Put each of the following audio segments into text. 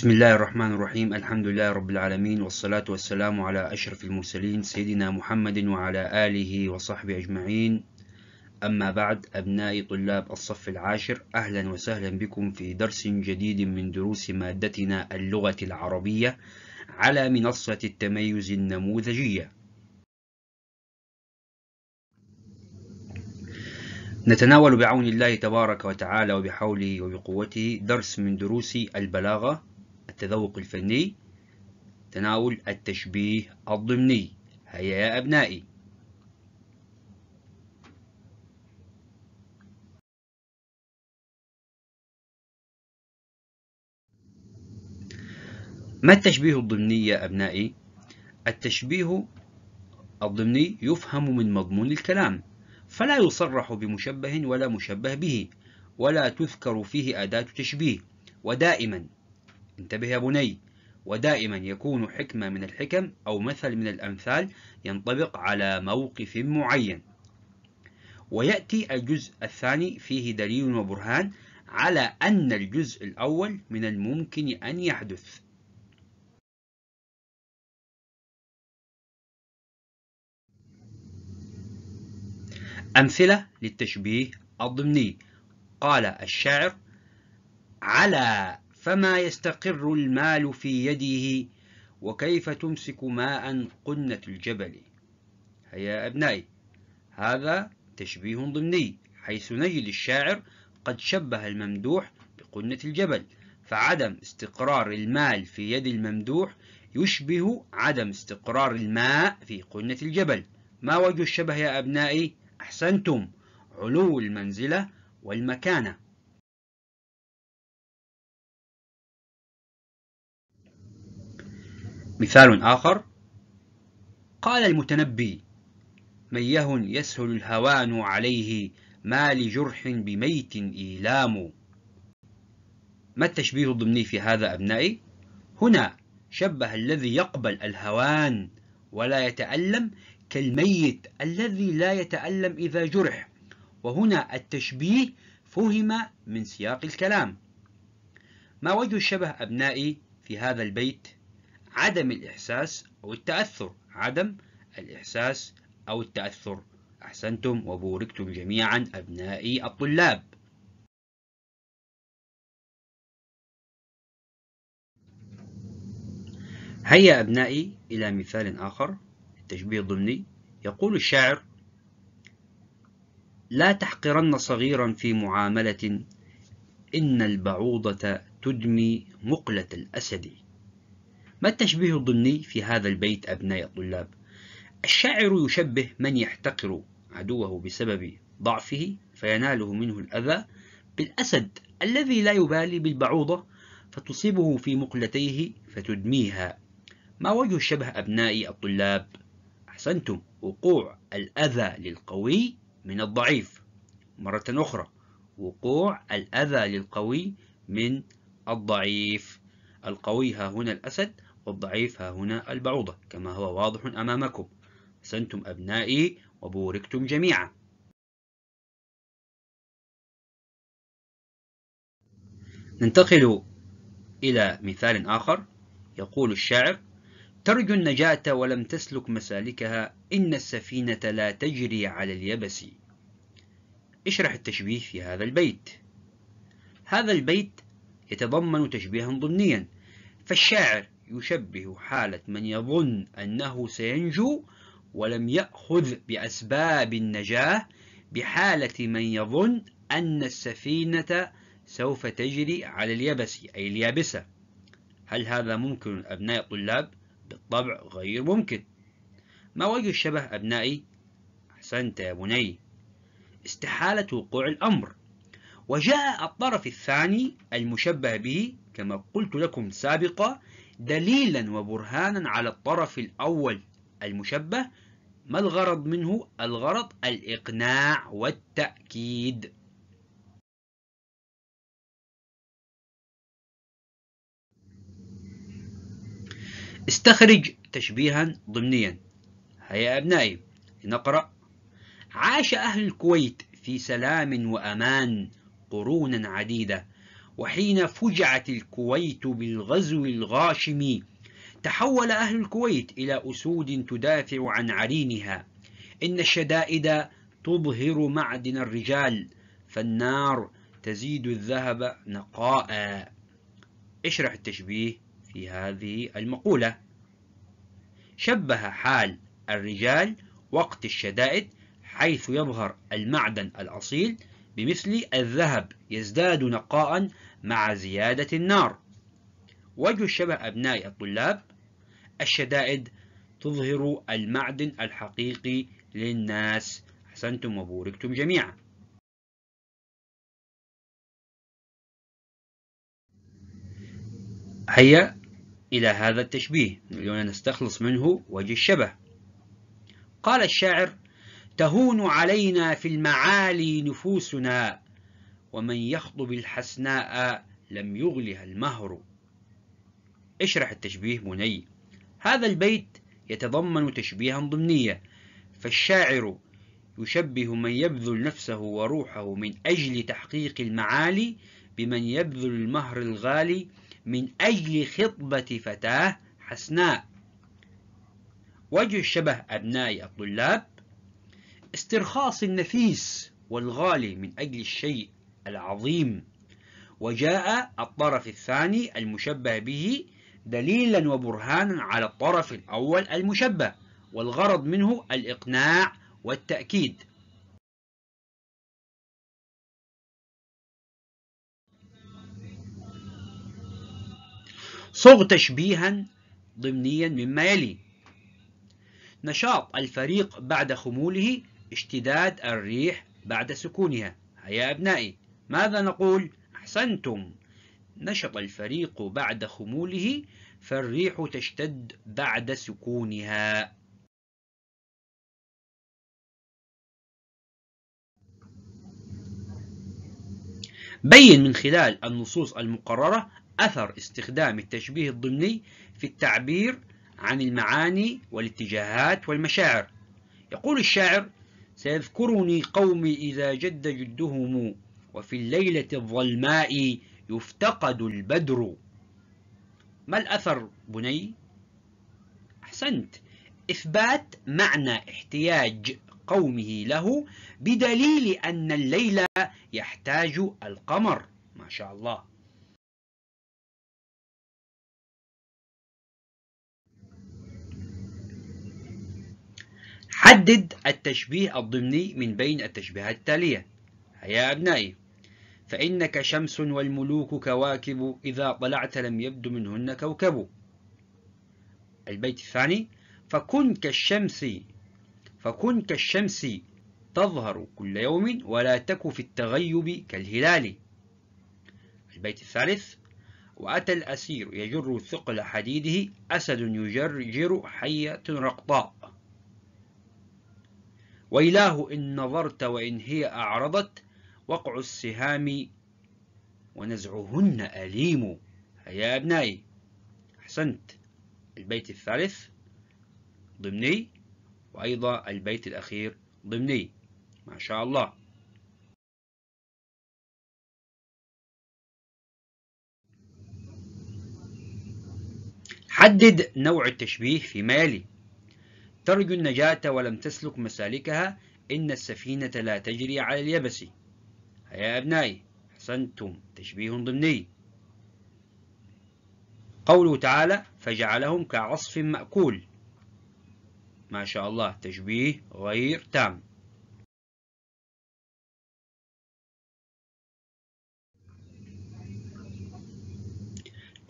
بسم الله الرحمن الرحيم الحمد لله رب العالمين والصلاة والسلام على أشرف المرسلين سيدنا محمد وعلى آله وصحبه أجمعين أما بعد أبنائي طلاب الصف العاشر أهلا وسهلا بكم في درس جديد من دروس مادتنا اللغة العربية على منصة التميز النموذجية نتناول بعون الله تبارك وتعالى وبحوله وبقوته درس من دروس البلاغة التذوق الفني تناول التشبيه الضمني هيا يا أبنائي ما التشبيه الضمني يا أبنائي؟ التشبيه الضمني يفهم من مضمون الكلام فلا يصرح بمشبه ولا مشبه به ولا تذكر فيه أداة تشبيه ودائما انتبه يا بني ودائما يكون حكمة من الحكم أو مثل من الأمثال ينطبق على موقف معين ويأتي الجزء الثاني فيه دليل وبرهان على أن الجزء الأول من الممكن أن يحدث أمثلة للتشبيه الضمني قال الشاعر على فما يستقر المال في يده وكيف تمسك ماء قنة الجبل هيا أبنائي هذا تشبيه ضمني حيث نجد الشاعر قد شبه الممدوح بقنة الجبل فعدم استقرار المال في يد الممدوح يشبه عدم استقرار الماء في قنة الجبل ما وجه الشبه يا أبنائي؟ أحسنتم علو المنزلة والمكانة مثال آخر قال المتنبي من يهن يسهل الهوان عليه ما لجرح بميت إيلام ما التشبيه الضمني في هذا أبنائي؟ هنا شبه الذي يقبل الهوان ولا يتألم كالميت الذي لا يتألم إذا جرح وهنا التشبيه فهم من سياق الكلام ما وجه الشبه أبنائي في هذا البيت؟ عدم الإحساس أو التأثر عدم الإحساس أو التأثر أحسنتم وبوركتم جميعا أبنائي الطلاب هيا أبنائي إلى مثال آخر التشبيه الضمني يقول الشاعر لا تحقرن صغيرا في معاملة إن البعوضة تدمي مقلة الأسد ما التشبيه الضمني في هذا البيت أبناء الطلاب؟ الشاعر يشبه من يحتقر عدوه بسبب ضعفه فيناله منه الأذى بالأسد الذي لا يبالي بالبعوضة فتصيبه في مقلتيه فتدميها ما وجه شبه أبناء الطلاب؟ أحسنتم وقوع الأذى للقوي من الضعيف مرة أخرى وقوع الأذى للقوي من الضعيف القوي ها هنا الأسد والضعيف ها هنا البعوضة كما هو واضح أمامكم سنتم أبنائي وبوركتم جميعا ننتقل إلى مثال آخر يقول الشاعر ترجو النجاة ولم تسلك مسالكها إن السفينة لا تجري على اليبس اشرح التشبيه في هذا البيت هذا البيت يتضمن تشبيها ضمنيا فالشاعر يشبه حالة من يظن أنه سينجو ولم يأخذ بأسباب النجاة بحالة من يظن أن السفينة سوف تجري على اليبس أي اليابسة هل هذا ممكن أبناء الطلاب؟ بالطبع غير ممكن ما وجه الشبه أبنائي؟ أحسنت يا بني استحالة وقوع الأمر وجاء الطرف الثاني المشبه به كما قلت لكم سابقا دليلا وبرهانا على الطرف الأول المشبه ما الغرض منه؟ الغرض الإقناع والتأكيد استخرج تشبيها ضمنيا هيا أبنائي نقرأ عاش أهل الكويت في سلام وأمان قرونا عديدة وحين فجعت الكويت بالغزو الغاشمي تحول أهل الكويت إلى أسود تدافع عن عرينها إن الشدائد تظهر معدن الرجال فالنار تزيد الذهب نقاء اشرح التشبيه في هذه المقولة شبه حال الرجال وقت الشدائد حيث يظهر المعدن الأصيل بمثل الذهب يزداد نقاء مع زيادة النار وجه الشبه أبناء الطلاب الشدائد تظهر المعدن الحقيقي للناس أحسنتم وبوركتم جميعا هيا إلى هذا التشبيه نستخلص منه وجه الشبه قال الشاعر تهون علينا في المعالي نفوسنا ومن يخطب الحسناء لم يغلها المهر اشرح التشبيه بني هذا البيت يتضمن تشبيها ضمنية فالشاعر يشبه من يبذل نفسه وروحه من أجل تحقيق المعالي بمن يبذل المهر الغالي من أجل خطبة فتاة حسناء وجه الشبه أبناء الطلاب استرخاص النفيس والغالي من أجل الشيء العظيم وجاء الطرف الثاني المشبه به دليلا وبرهانا على الطرف الأول المشبه والغرض منه الإقناع والتأكيد صغ تشبيها ضمنيا مما يلي نشاط الفريق بعد خموله اشتداد الريح بعد سكونها هيا أبنائي ماذا نقول؟ أحسنتم نشط الفريق بعد خموله فالريح تشتد بعد سكونها بين من خلال النصوص المقررة أثر استخدام التشبيه الضمني في التعبير عن المعاني والاتجاهات والمشاعر يقول الشاعر سيذكرني قومي إذا جد جدهم وفي الليلة الظلماء يفتقد البدر ما الأثر بني؟ أحسنت إثبات معنى احتياج قومه له بدليل أن الليل يحتاج القمر ما شاء الله حدد التشبيه الضمني من بين التشبيهات التالية يا أبنائي فإنك شمس والملوك كواكب إذا طلعت لم يبد منهن كوكب البيت الثاني فكن كالشمس فكن كالشمس تظهر كل يوم ولا تك في التغيب كالهلال البيت الثالث وأتى الأسير يجر ثقل حديده أسد يجرجر حية رقطاء ويلاه إن نظرت وإن هي أعرضت وقع السهام ونزعهن أليم هيا أبنائي أحسنت البيت الثالث ضمني وأيضا البيت الأخير ضمني ما شاء الله حدد نوع التشبيه فيما يلي ترجو النجاة ولم تسلك مسالكها إن السفينة لا تجري على اليبس هيا أبنائي أحسنتم تشبيه ضمني قوله تعالى فجعلهم كعصف مأكول ما شاء الله تشبيه غير تام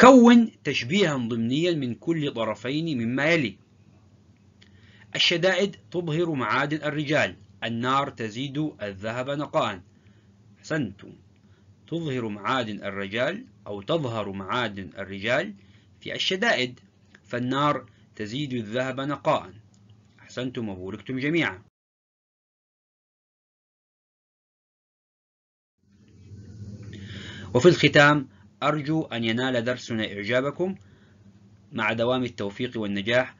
كون تشبيها ضمنيا من كل طرفين مما يلي الشدائد تظهر معادن الرجال النار تزيد الذهب نقاء أحسنتم تظهر معادن الرجال أو تظهر معادن الرجال في الشدائد فالنار تزيد الذهب نقاء أحسنتم وبوركتم جميعا وفي الختام أرجو أن ينال درسنا إعجابكم مع دوام التوفيق والنجاح